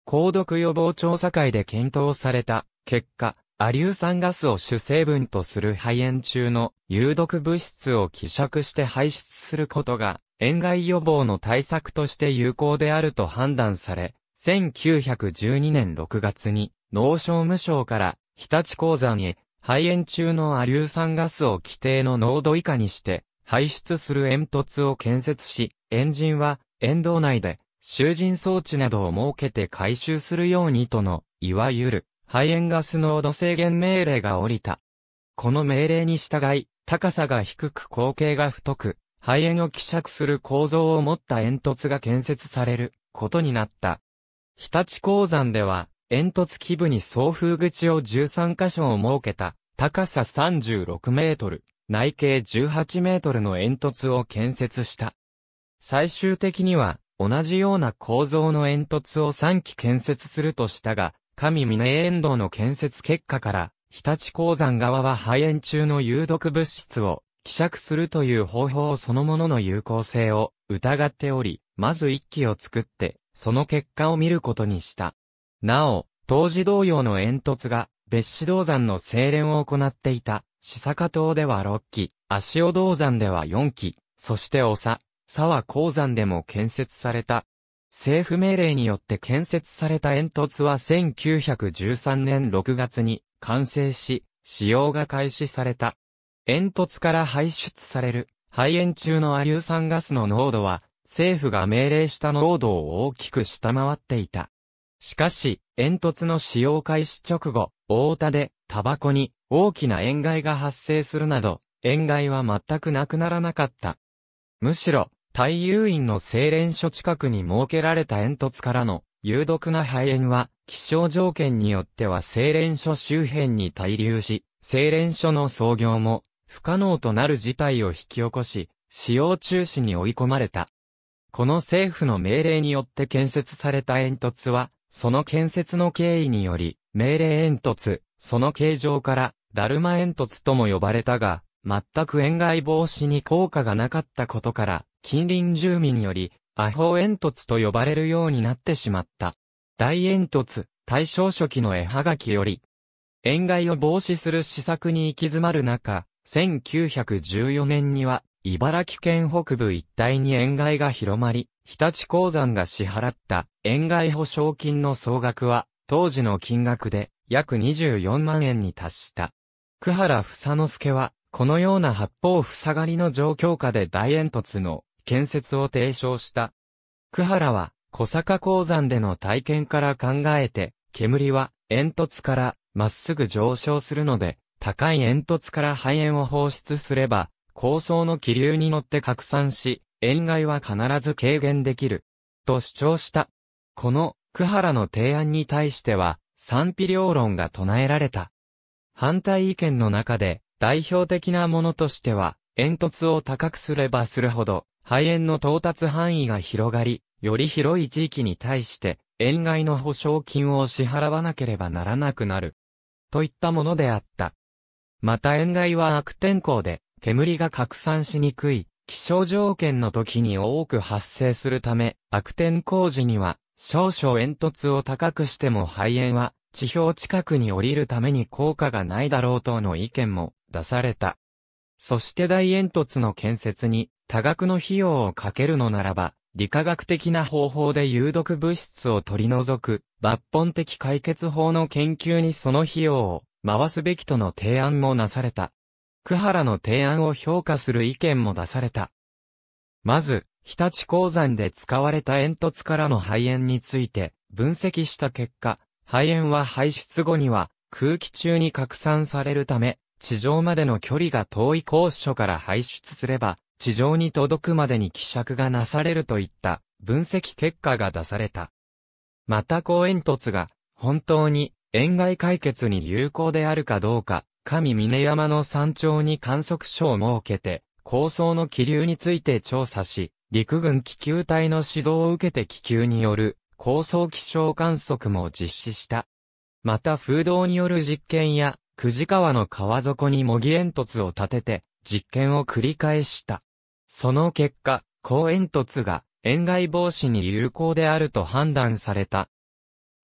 公毒予防調査会で検討された結果、アリュー酸ガスを主成分とする肺炎中の有毒物質を希釈して排出することが、塩害予防の対策として有効であると判断され、1912年6月に農商務省から日立鉱山へ肺炎中のアリュー酸ガスを規定の濃度以下にして、排出する煙突を建設し、エンジンは、沿道内で、囚人装置などを設けて回収するようにとの、いわゆる、肺炎ガス濃度制限命令が降りた。この命令に従い、高さが低く口径が太く、肺炎を希釈する構造を持った煙突が建設されることになった。日立鉱山では、煙突基部に送風口を13箇所を設けた、高さ36メートル、内径18メートルの煙突を建設した。最終的には、同じような構造の煙突を3基建設するとしたが、神峰沿道の建設結果から、日立鉱山側は肺炎中の有毒物質を希釈するという方法そのものの有効性を疑っており、まず1基を作って、その結果を見ることにした。なお、当時同様の煙突が、別紙銅山の精錬を行っていた、四坂島では6基、足尾銅山では4基、そして長佐、沢鉱山でも建設された。政府命令によって建設された煙突は1913年6月に完成し、使用が開始された。煙突から排出される肺炎中の亜硫酸ガスの濃度は、政府が命令した濃度を大きく下回っていた。しかし、煙突の使用開始直後、大田で、タバコに、大きな塩害が発生するなど、塩害は全くなくならなかった。むしろ、大誘院の精錬所近くに設けられた煙突からの有毒な肺炎は、気象条件によっては精錬所周辺に滞留し、精錬所の操業も不可能となる事態を引き起こし、使用中止に追い込まれた。この政府の命令によって建設された煙突は、その建設の経緯により、命令煙突、その形状から、ダルマ煙突とも呼ばれたが、全く塩害防止に効果がなかったことから、近隣住民により、アホ煙突と呼ばれるようになってしまった。大煙突、大正初期の絵はがきより、塩害を防止する施策に行き詰まる中、1914年には茨城県北部一帯に塩害が広まり、日立鉱山が支払った塩害保証金の総額は、当時の金額で約24万円に達した。久原房之助は、このような八方塞がりの状況下で大煙突の建設を提唱した。久原は、小坂鉱山での体験から考えて、煙は煙突からまっすぐ上昇するので、高い煙突から肺炎を放出すれば、高層の気流に乗って拡散し、塩害は必ず軽減できる。と主張した。この、久原の提案に対しては、賛否両論が唱えられた。反対意見の中で、代表的なものとしては、煙突を高くすればするほど、肺炎の到達範囲が広がり、より広い地域に対して、塩害の保証金を支払わなければならなくなる。といったものであった。また塩害は悪天候で、煙が拡散しにくい、気象条件の時に多く発生するため、悪天候時には、少々煙突を高くしても肺炎は、地表近くに降りるために効果がないだろうとの意見も出された。そして大煙突の建設に多額の費用をかけるのならば、理化学的な方法で有毒物質を取り除く抜本的解決法の研究にその費用を回すべきとの提案もなされた。福原の提案を評価する意見も出された。まず、日立鉱山で使われた煙突からの肺炎について分析した結果、肺炎は排出後には空気中に拡散されるため、地上までの距離が遠い高所から排出すれば、地上に届くまでに希釈がなされるといった分析結果が出された。また高煙突が本当に塩害解決に有効であるかどうか上峰山の山頂に観測所を設けて、高層の気流について調査し、陸軍気球隊の指導を受けて気球による高層気象観測も実施した。また風洞による実験や、久慈川の川底に模擬煙突を立てて、実験を繰り返した。その結果、高煙突が、塩害防止に有効であると判断された。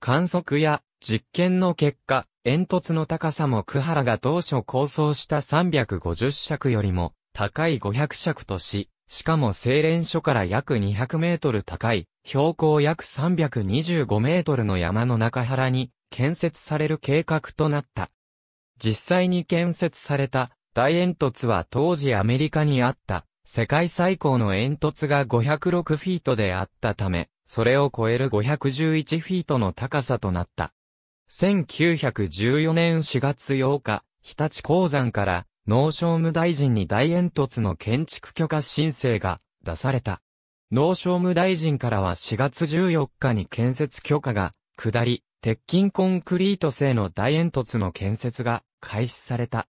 観測や実験の結果、煙突の高さも久原が当初構想した350尺よりも高い500尺とし、しかも精錬所から約200メートル高い、標高約325メートルの山の中原に建設される計画となった。実際に建設された大煙突は当時アメリカにあった世界最高の煙突が506フィートであったため、それを超える511フィートの高さとなった。1914年4月8日、日立鉱山から農商務大臣に大煙突の建築許可申請が出された。農商務大臣からは4月14日に建設許可が下り、鉄筋コンクリート製の大煙突の建設が開始された。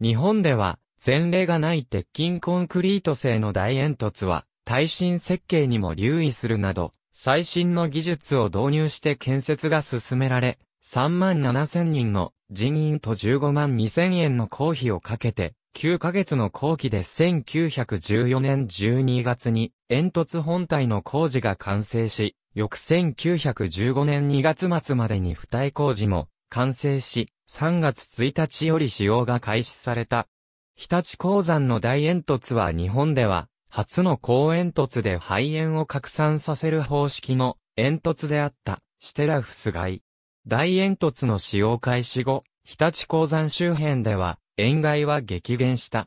日本では前例がない鉄筋コンクリート製の大煙突は耐震設計にも留意するなど、最新の技術を導入して建設が進められ、3万7千人の人員と15万2千円の公費をかけて、9ヶ月の工期で1914年12月に煙突本体の工事が完成し、翌1915年2月末までに付帯工事も完成し、3月1日より使用が開始された。日立鉱山の大煙突は日本では、初の高煙突で肺炎を拡散させる方式の煙突であった、シテラフス街。大煙突の使用開始後、日立鉱山周辺では、塩害は激減した。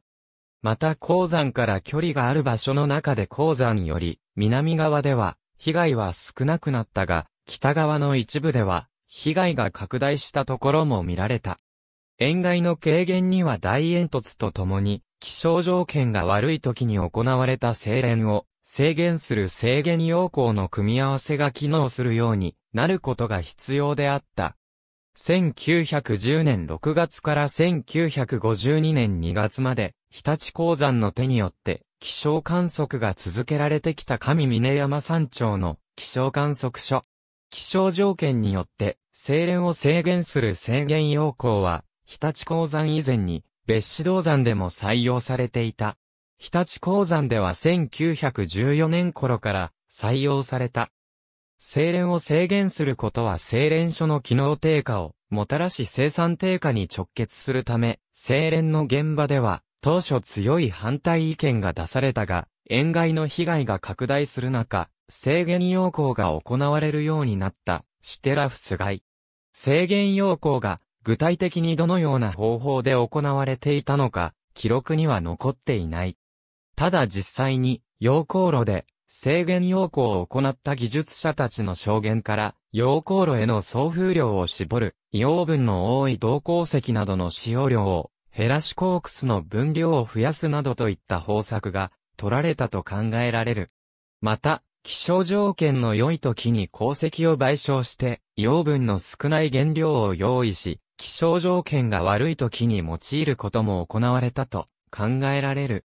また鉱山から距離がある場所の中で鉱山より、南側では、被害は少なくなったが、北側の一部では、被害が拡大したところも見られた。塩害の軽減には大煙突とともに、気象条件が悪い時に行われた精錬を、制限する制限要項の組み合わせが機能するようになることが必要であった。1910年6月から1952年2月まで、日立鉱山の手によって、気象観測が続けられてきた上峰山山頂の気象観測所。気象条件によって、精錬を制限する制限要項は、日立鉱山以前に、別紙銅山でも採用されていた。日立鉱山では1914年頃から採用された。精錬を制限することは精錬所の機能低下をもたらし生産低下に直結するため、精錬の現場では当初強い反対意見が出されたが、塩害の被害が拡大する中、制限要項が行われるようになったシテラフス害。制限要項が具体的にどのような方法で行われていたのか、記録には残っていない。ただ実際に、溶鉱炉で制限溶鉱を行った技術者たちの証言から、溶鉱炉への送風量を絞る、硫黄分の多い銅鉱石などの使用量を、減らしコークスの分量を増やすなどといった方策が取られたと考えられる。また、気象条件の良い時に鉱石を賠償して、養分の少ない原料を用意し、気象条件が悪い時に用いることも行われたと考えられる。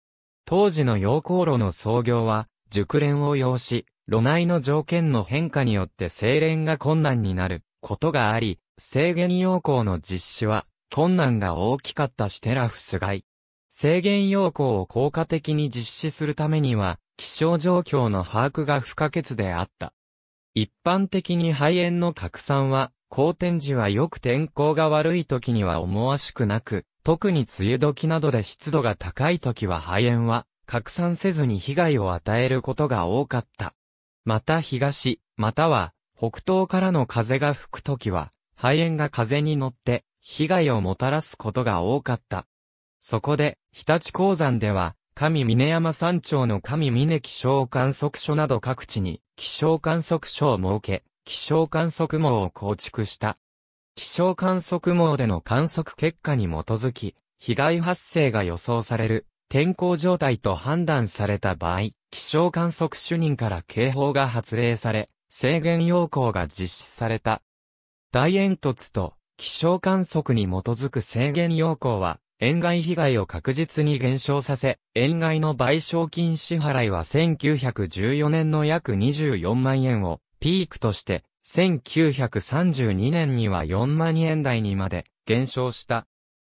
当時の溶鉱炉の創業は、熟練を要し、炉内の条件の変化によって精錬が困難になることがあり、制限溶鉱の実施は困難が大きかったシテラフス外。制限要項を効果的に実施するためには、気象状況の把握が不可欠であった。一般的に肺炎の拡散は、好天時はよく天候が悪い時には思わしくなく、特に梅雨時などで湿度が高い時は肺炎は拡散せずに被害を与えることが多かった。また東、または北東からの風が吹く時は、肺炎が風に乗って被害をもたらすことが多かった。そこで、日立鉱山では、上峰山山頂の上峰気象観測所など各地に気象観測所を設け、気象観測網を構築した。気象観測網での観測結果に基づき、被害発生が予想される天候状態と判断された場合、気象観測主任から警報が発令され、制限要項が実施された。大煙突と気象観測に基づく制限要項は、塩害被害を確実に減少させ、塩害の賠償金支払いは1914年の約24万円をピークとして、1932年には4万円台にまで減少した。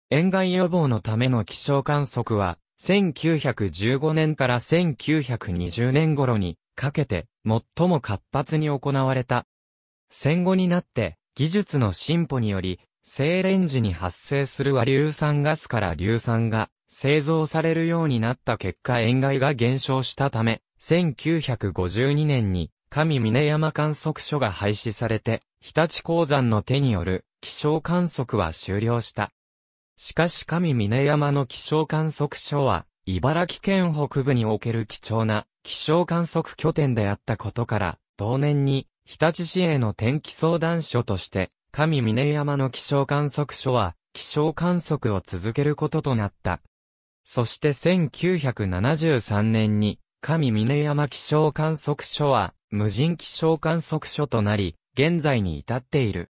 塩害予防のための気象観測は、1915年から1920年頃にかけて最も活発に行われた。戦後になって技術の進歩により、精錬時に発生する和硫酸ガスから硫酸が製造されるようになった結果塩害が減少したため、1952年に神峰山観測所が廃止されて、日立鉱山の手による気象観測は終了した。しかし神峰山の気象観測所は、茨城県北部における貴重な気象観測拠点であったことから、同年に日立市への天気相談所として、神峰山の気象観測所は、気象観測を続けることとなった。そして1973年に、神峰山気象観測所は、無人気象観測所となり、現在に至っている。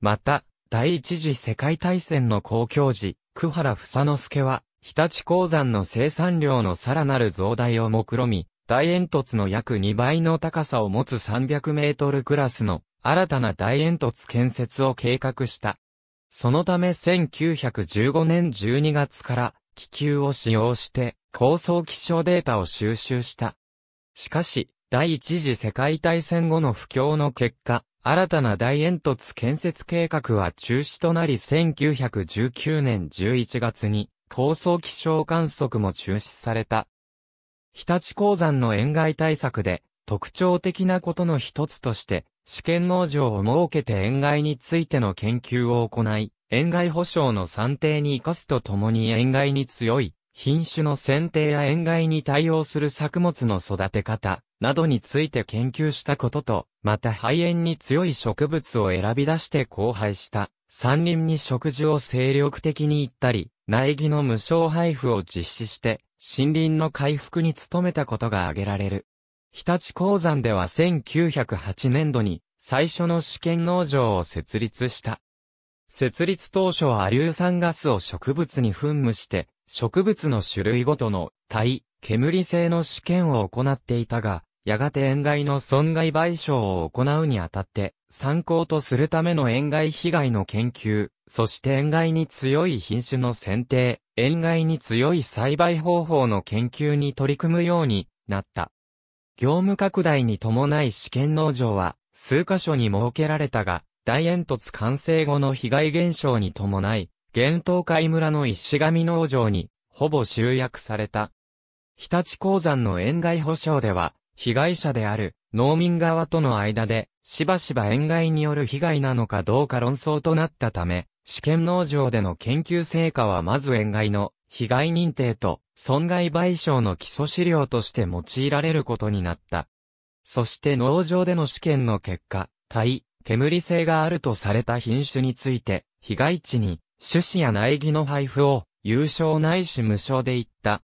また、第一次世界大戦の公共時、久原房之助は、日立鉱山の生産量のさらなる増大を目論み、大煙突の約2倍の高さを持つ300メートルクラスの新たな大煙突建設を計画した。そのため1915年12月から気球を使用して高層気象データを収集した。しかし、第一次世界大戦後の不況の結果、新たな大煙突建設計画は中止となり1919年11月に高層気象観測も中止された。日立鉱山の塩害対策で特徴的なことの一つとして試験農場を設けて塩害についての研究を行い、塩害保障の算定に生かすとともに塩害に強い品種の選定や塩害に対応する作物の育て方などについて研究したことと、また肺炎に強い植物を選び出して交配した山林に植樹を精力的に行ったり、苗木の無償配布を実施して、森林の回復に努めたことが挙げられる。日立鉱山では1908年度に最初の試験農場を設立した。設立当初は硫酸ガスを植物に噴霧して、植物の種類ごとの体、煙性の試験を行っていたが、やがて塩害の損害賠償を行うにあたって、参考とするための塩害被害の研究、そして塩害に強い品種の選定、塩害に強い栽培方法の研究に取り組むようになった。業務拡大に伴い試験農場は、数箇所に設けられたが、大煙突完成後の被害減少に伴い、現冬海村の石上農場に、ほぼ集約された。日立鉱山の園外保障では、被害者である農民側との間で、しばしば園外による被害なのかどうか論争となったため、試験農場での研究成果はまず園外の被害認定と損害賠償の基礎資料として用いられることになった。そして農場での試験の結果、対、煙性があるとされた品種について、被害地に種子や苗木の配布を、有償ないし無償で言った。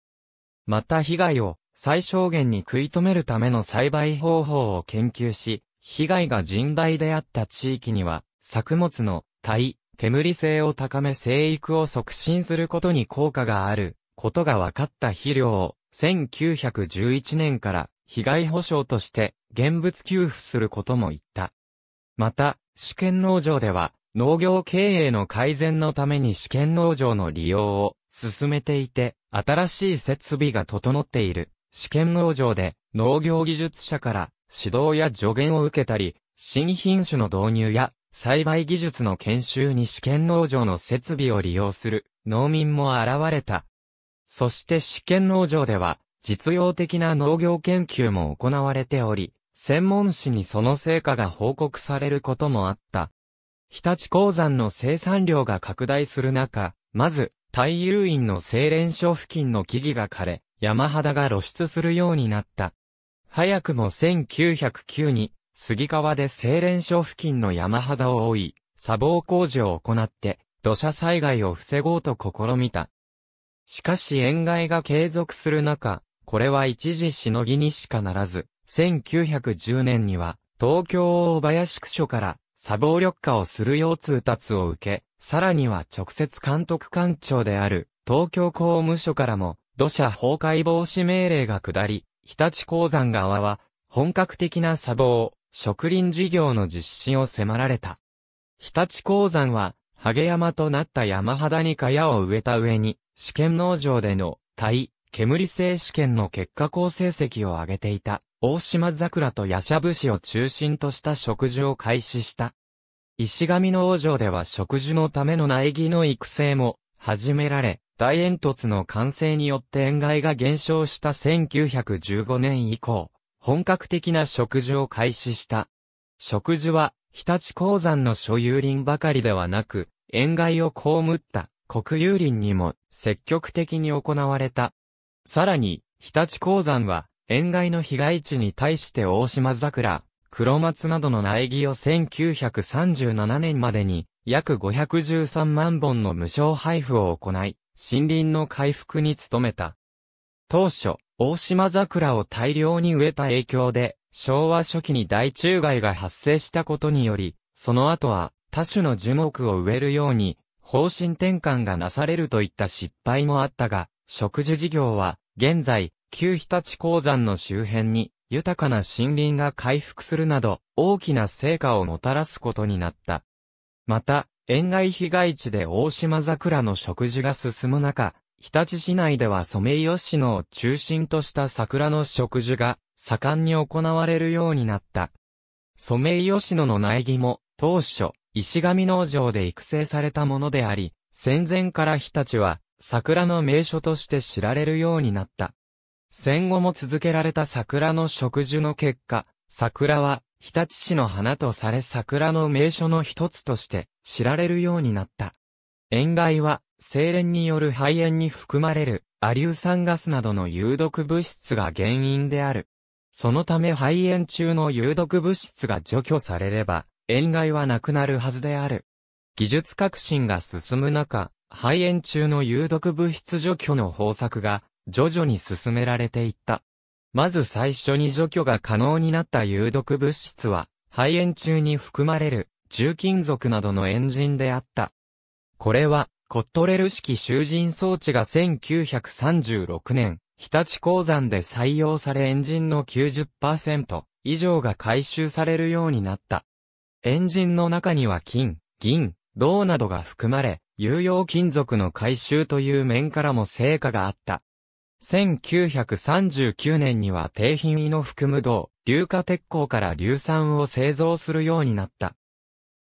また被害を最小限に食い止めるための栽培方法を研究し、被害が甚大であった地域には、作物の体、煙性を高め生育を促進することに効果がある、ことが分かった肥料を、1911年から被害保障として現物給付することも言った。また、試験農場では、農業経営の改善のために試験農場の利用を進めていて、新しい設備が整っている。試験農場で農業技術者から指導や助言を受けたり、新品種の導入や栽培技術の研修に試験農場の設備を利用する農民も現れた。そして試験農場では実用的な農業研究も行われており、専門誌にその成果が報告されることもあった。日立鉱山の生産量が拡大する中、まず、大遊院の精錬所付近の木々が枯れ、山肌が露出するようになった。早くも1909に、杉川で精錬所付近の山肌を覆い、砂防工事を行って、土砂災害を防ごうと試みた。しかし塩害が継続する中、これは一時しのぎにしかならず、1910年には、東京大林区所から砂防緑化をするよう通達を受け、さらには直接監督官庁である東京公務所からも土砂崩壊防止命令が下り、日立鉱山側は本格的な砂防、植林事業の実施を迫られた。日立鉱山は、ハ山となった山肌に茅を植えた上に、試験農場での、耐煙性試験の結果高成績を上げていた。大島桜とヤシャブシを中心とした植樹を開始した。石上の王城では植樹のための苗木の育成も始められ、大煙突の完成によって塩害が減少した1915年以降、本格的な植樹を開始した。植樹は、日立鉱山の所有林ばかりではなく、塩害を被った国有林にも積極的に行われた。さらに、日立鉱山は、塩害の被害地に対して大島桜、黒松などの苗木を1937年までに約513万本の無償配布を行い、森林の回復に努めた。当初、大島桜を大量に植えた影響で、昭和初期に大虫害が発生したことにより、その後は多種の樹木を植えるように、方針転換がなされるといった失敗もあったが、植樹事業は、現在、旧日立鉱山の周辺に豊かな森林が回復するなど大きな成果をもたらすことになった。また、沿外被害地で大島桜の植樹が進む中、日立市内ではソメイヨシノを中心とした桜の植樹が盛んに行われるようになった。ソメイヨシノの苗木も当初、石上農場で育成されたものであり、戦前から日立は桜の名所として知られるようになった。戦後も続けられた桜の植樹の結果、桜は日立市の花とされ桜の名所の一つとして知られるようになった。塩害は、精錬による肺炎に含まれるアリュウ酸ガスなどの有毒物質が原因である。そのため肺炎中の有毒物質が除去されれば、塩害はなくなるはずである。技術革新が進む中、肺炎中の有毒物質除去の方策が徐々に進められていった。まず最初に除去が可能になった有毒物質は、肺炎中に含まれる重金属などのエンジンであった。これは、コットレル式囚人装置が1936年、日立鉱山で採用されエンジンの90%以上が回収されるようになった。エンジンの中には金、銀、銅などが含まれ、有用金属の回収という面からも成果があった。1939年には低品位の含む銅、硫化鉄鋼から硫酸を製造するようになった。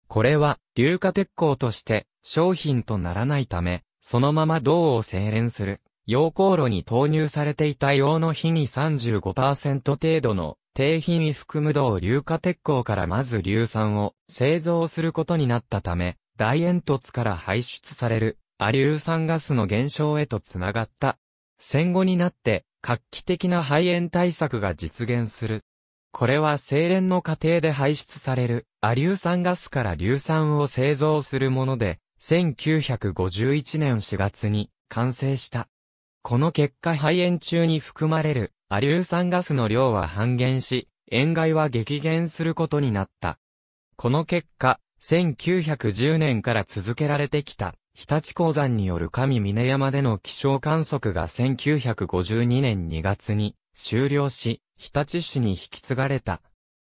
これは、硫化鉄鋼として商品とならないため、そのまま銅を精錬する、溶鉱炉に投入されていた用の比に35%程度の低品位含む銅硫化鉄鋼からまず硫酸を製造することになったため、大煙突から排出される、ア硫酸ガスの減少へとつながった。戦後になって、画期的な肺炎対策が実現する。これは精錬の過程で排出されるアリュー酸ガスから硫酸を製造するもので、1951年4月に完成した。この結果肺炎中に含まれるアリュー酸ガスの量は半減し、塩害は激減することになった。この結果、1910年から続けられてきた日立鉱山による上峰山での気象観測が1952年2月に終了し、日立市に引き継がれた。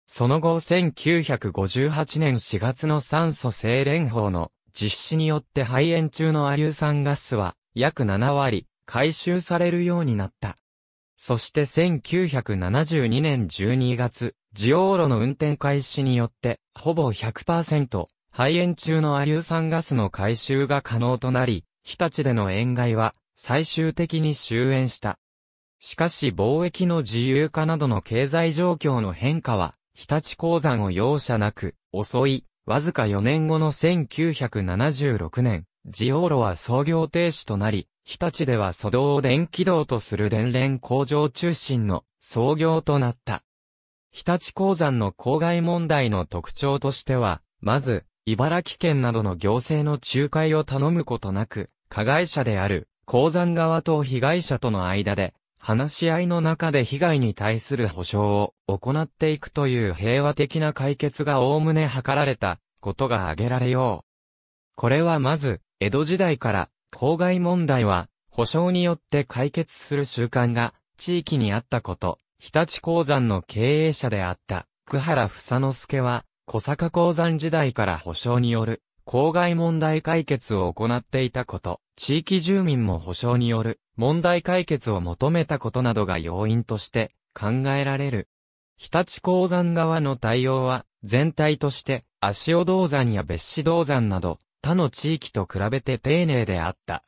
その後1958年4月の酸素精錬法の実施によって肺炎中のア硫酸ガスは約7割回収されるようになった。そして1972年12月、ジオーロの運転開始によって、ほぼ100%、肺炎中のア硫酸ガスの回収が可能となり、日立での塩害は最終的に終焉した。しかし貿易の自由化などの経済状況の変化は、日立鉱山を容赦なく、遅い、わずか4年後の1976年、ジオーロは創業停止となり、日立では素道を電気道とする電連工場中心の創業となった。日立鉱山の郊外問題の特徴としては、まず、茨城県などの行政の仲介を頼むことなく、加害者である、鉱山側と被害者との間で、話し合いの中で被害に対する保障を行っていくという平和的な解決が概ね図られたことが挙げられよう。これはまず、江戸時代から、公害問題は、保障によって解決する習慣が、地域にあったこと、日立鉱山の経営者であった、久原房之助は、小坂鉱山時代から保障による、公害問題解決を行っていたこと、地域住民も保障による、問題解決を求めたことなどが要因として考えられる。日立鉱山側の対応は、全体として、足尾銅山や別子銅山など、他の地域と比べて丁寧であった。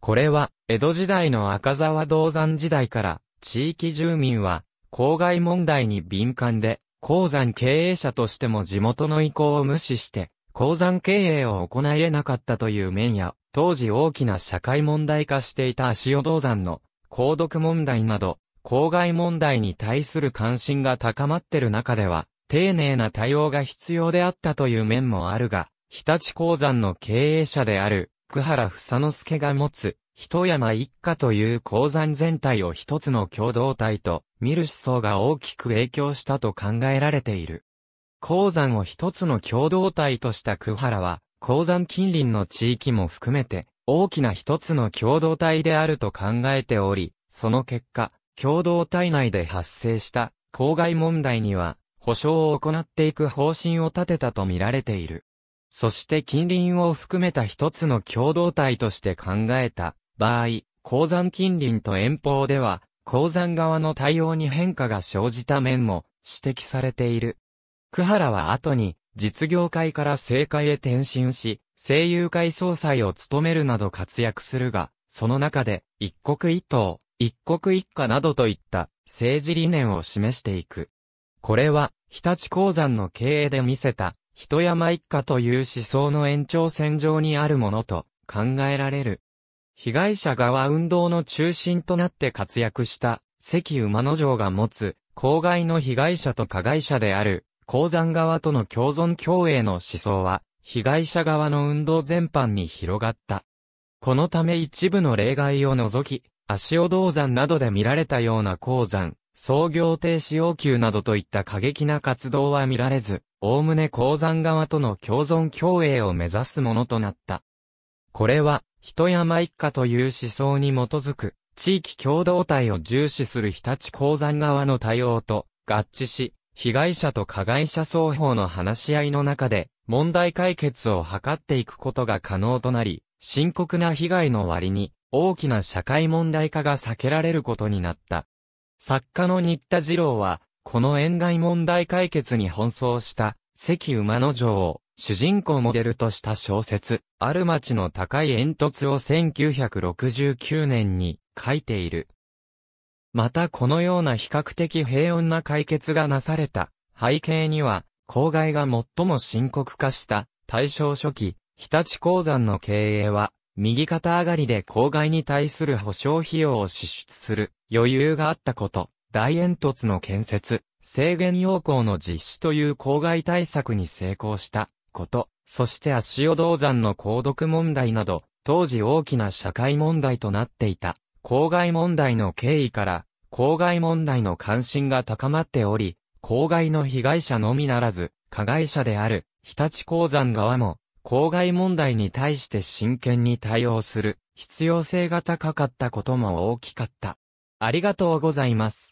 これは、江戸時代の赤沢銅山時代から、地域住民は、公害問題に敏感で、鉱山経営者としても地元の意向を無視して、鉱山経営を行えなかったという面や、当時大きな社会問題化していた足尾銅山の、鉱毒問題など、公害問題に対する関心が高まってる中では、丁寧な対応が必要であったという面もあるが、日立鉱山の経営者である、久原房之助が持つ、一山一家という鉱山全体を一つの共同体と見る思想が大きく影響したと考えられている。鉱山を一つの共同体とした久原は、鉱山近隣の地域も含めて、大きな一つの共同体であると考えており、その結果、共同体内で発生した公害問題には保障を行っていく方針を立てたと見られている。そして近隣を含めた一つの共同体として考えた場合、鉱山近隣と遠方では鉱山側の対応に変化が生じた面も指摘されている。久原は後に実業界から政界へ転身し、声優会総裁を務めるなど活躍するが、その中で一国一党、一国一家などといった政治理念を示していく。これは日立鉱山の経営で見せた人山一家という思想の延長線上にあるものと考えられる。被害者側運動の中心となって活躍した関馬之丞が持つ公害の被害者と加害者である鉱山側との共存共栄の思想は被害者側の運動全般に広がった。このため一部の例外を除き、足尾銅山などで見られたような鉱山、創業停止要求などといった過激な活動は見られず、おおむね鉱山側との共存共栄を目指すものとなった。これは、人山一家という思想に基づく、地域共同体を重視する日立鉱山側の対応と合致し、被害者と加害者双方の話し合いの中で、問題解決を図っていくことが可能となり、深刻な被害の割に、大きな社会問題化が避けられることになった。作家の新田次郎は、この円外問題解決に奔走した、関馬之丞を、主人公モデルとした小説、ある町の高い煙突を1969年に書いている。またこのような比較的平穏な解決がなされた背景には、公害が最も深刻化した大正初期、日立鉱山の経営は、右肩上がりで公害に対する保証費用を支出する余裕があったこと、大煙突の建設、制限要項の実施という公害対策に成功したこと、そして足尾銅山の鉱毒問題など、当時大きな社会問題となっていた、郊外問題の経緯から、郊外問題の関心が高まっており、郊外の被害者のみならず、加害者である、日立鉱山側も、郊外問題に対して真剣に対応する必要性が高かったことも大きかった。ありがとうございます。